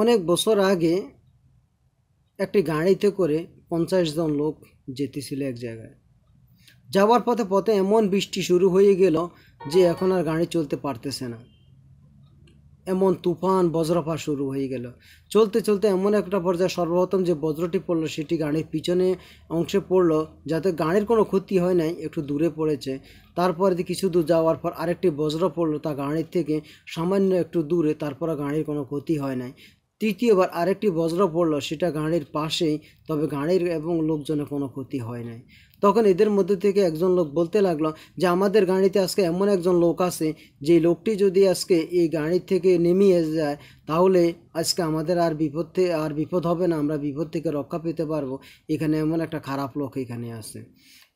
অনেক বছর আগে একটি গাড়িতে করে পঞ্চাশ জন লোক যেতেছিল এক জায়গায় যাওয়ার পথে পথে এমন বৃষ্টি শুরু হয়ে গেল যে এখন আর গাড়ি চলতে পারতেছে না এমন তুফান বজ্রপাত শুরু হয়ে গেল চলতে চলতে এমন একটা পর্যায়ে সর্বপ্রথম যে বজ্রটি পড়লো সেটি গাড়ির পিছনে অংশে পড়লো যাতে গাড়ির কোনো ক্ষতি হয় নাই একটু দূরে পড়েছে তারপর কিছু দূর যাওয়ার পর আরেকটি বজ্র পড়লো তা গাড়ির থেকে সামান্য একটু দূরে তারপর গাড়ির কোনো ক্ষতি হয় নাই তৃতীয়বার আরেকটি বজ্র পড়ল সেটা গাড়ির পাশেই তবে গাড়ির এবং লোকজনের কোনো ক্ষতি হয় নাই তখন এদের মধ্যে থেকে একজন লোক বলতে লাগলো যে আমাদের গাড়িতে আজকে এমন একজন লোক আছে যে লোকটি যদি আজকে এই গাড়ির থেকে নেমিয়ে যায় তাহলে আজকে আমাদের আর বিপদ আর বিপদ হবে না আমরা বিপদ থেকে রক্ষা পেতে পারবো এখানে এমন একটা খারাপ লোক এখানে আছে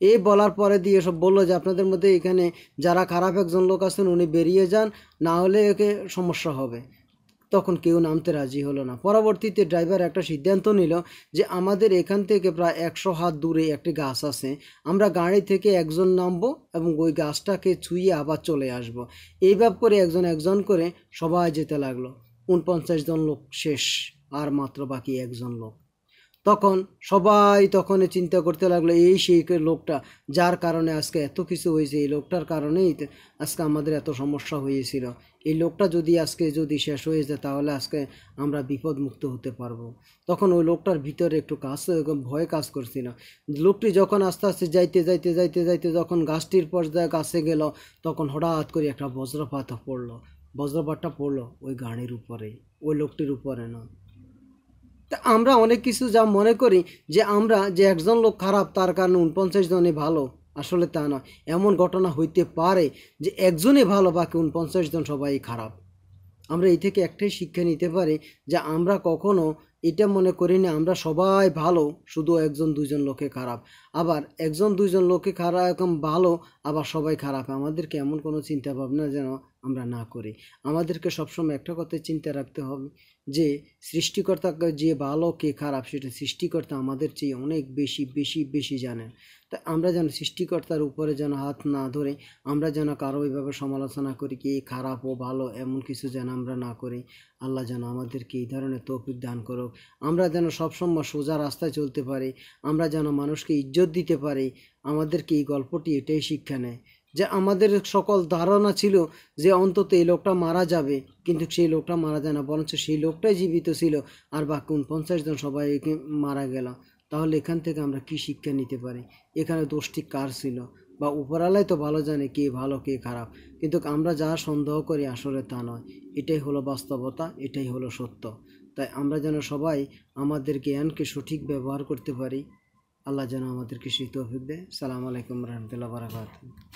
এই বলার পরে দিয়ে সব বললো যে আপনাদের মধ্যে এখানে যারা খারাপ একজন লোক আছেন উনি বেরিয়ে যান না হলে একে সমস্যা হবে তখন কেউ নামতে রাজি হলো না পরবর্তীতে ড্রাইভার একটা সিদ্ধান্ত নিল যে আমাদের এখান থেকে প্রায় একশো হাত দূরে একটি গাছ আছে আমরা গাড়ি থেকে একজন নামবো এবং ওই গাছটাকে ছুঁয়ে আবার চলে আসব। এইভাবে করে একজন একজন করে সবাই যেতে লাগলো উনপঞ্চাশ জন লোক শেষ আর মাত্র বাকি একজন লোক তখন সবাই তখন চিন্তা করতে লাগলো এই সেই লোকটা যার কারণে আজকে এত কিছু হয়েছে এই লোকটার কারণেই আজকে আমাদের এত সমস্যা হয়েছিল এই লোকটা যদি আজকে যদি শেষ হয়ে যায় তাহলে আজকে আমরা বিপদ মুক্ত হতে পারবো তখন ওই লোকটার ভিতরে একটু কাজ ভয় কাজ করছিল লোকটি যখন আস্তে আস্তে যাইতে যাইতে যাইতে যাইতে যখন গাছটির পর্যায়ে গাছে গেল তখন হঠাৎ করে একটা বজ্রপাত পড়লো বজ্রপাতটা পড়লো ওই গাড়ির উপরে ওই লোকটির উপরে নয় তা আমরা অনেক কিছু যা মনে করি যে আমরা যে একজন লোক খারাপ তার কারণে উনপঞ্চাশ জনে ভালো আসলে তা নয় এমন ঘটনা হইতে পারে যে একজনে ভালো বাকি উনপঞ্চাশ জন সবাই খারাপ আমরা এই থেকে একটাই শিক্ষা নিতে পারি যে আমরা কখনো এটা মনে করি না আমরা সবাই ভালো শুধু একজন দুইজন লোকে খারাপ আবার একজন দুইজন লোকে খারাপ এরকম ভালো আবার সবাই খারাপ আমাদেরকে এমন কোনো চিন্তা ভাবনা যেন আমরা না করি আমাদেরকে সবসময় একটা কথা চিন্তা রাখতে হবে যে সৃষ্টিকর্তা যে ভালো কে খারাপ সেটা সৃষ্টিকর্তা আমাদের চেয়ে অনেক বেশি বেশি বেশি জানেন তা আমরা যেন সৃষ্টিকর্তার উপরে যেন হাত না ধরে আমরা যেন কারো এইভাবে সমালোচনা করি কি খারাপ ও ভালো এমন কিছু যেন আমরা না করি আল্লাহ যেন আমাদেরকে এই ধরনের তৌফিক দান করুক আমরা যেন সবসময় সোজা রাস্তায় চলতে পারি আমরা যেন মানুষকে ইজ্জত দিতে পারি আমাদেরকে এই গল্পটি এটাই শিক্ষা নেয় যে আমাদের সকল ধারণা ছিল যে অন্তত এই লোকটা মারা যাবে কিন্তু সেই লোকটা মারা যায় না বরঞ্চ সেই লোকটাই জীবিত ছিল আর বাকি পঞ্চাশ জন সবাই মারা গেল তাহলে এখান থেকে আমরা কি শিক্ষা নিতে পারি এখানে দোষটি কার ছিল বা উপরালাই তো ভালো জানে কে ভালো কে খারাপ কিন্তু আমরা যা সন্দেহ করি আসলে তা নয় এটাই হলো বাস্তবতা এটাই হলো সত্য তাই আমরা যেন সবাই আমাদের জ্ঞানকে সঠিক ব্যবহার করতে পারি আল্লাহ যেন আমাদেরকে সেই তৌফিক দেয় সালাম আলাইকুম রহমতুল্লাহ বারাকাত